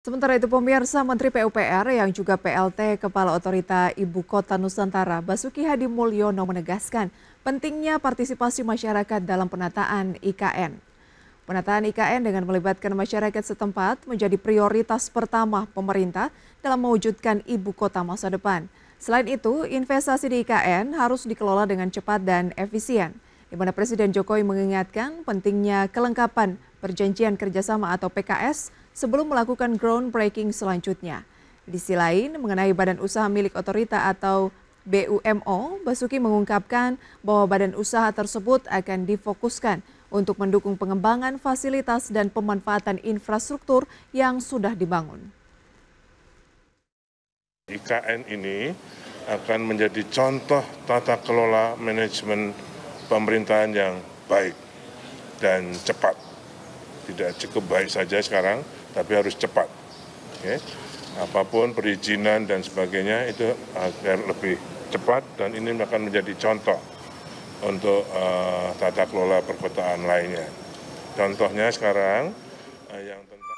Sementara itu pemirsa Menteri PUPR yang juga PLT Kepala Otorita Ibu Kota Nusantara Basuki Hadi Mulyono menegaskan pentingnya partisipasi masyarakat dalam penataan IKN. Penataan IKN dengan melibatkan masyarakat setempat menjadi prioritas pertama pemerintah dalam mewujudkan ibu kota masa depan. Selain itu, investasi di IKN harus dikelola dengan cepat dan efisien, di mana Presiden Jokowi mengingatkan pentingnya kelengkapan Perjanjian Kerjasama atau PKS sebelum melakukan groundbreaking selanjutnya. Di sisi lain, mengenai badan usaha milik otorita atau BUMO, Basuki mengungkapkan bahwa badan usaha tersebut akan difokuskan untuk mendukung pengembangan fasilitas dan pemanfaatan infrastruktur yang sudah dibangun. IKN ini akan menjadi contoh tata kelola manajemen pemerintahan yang baik dan cepat tidak cukup baik saja sekarang, tapi harus cepat. Okay. Ya. Apapun perizinan dan sebagainya itu agar lebih cepat dan ini akan menjadi contoh untuk uh, tata kelola perkotaan lainnya. Contohnya sekarang uh, yang tentu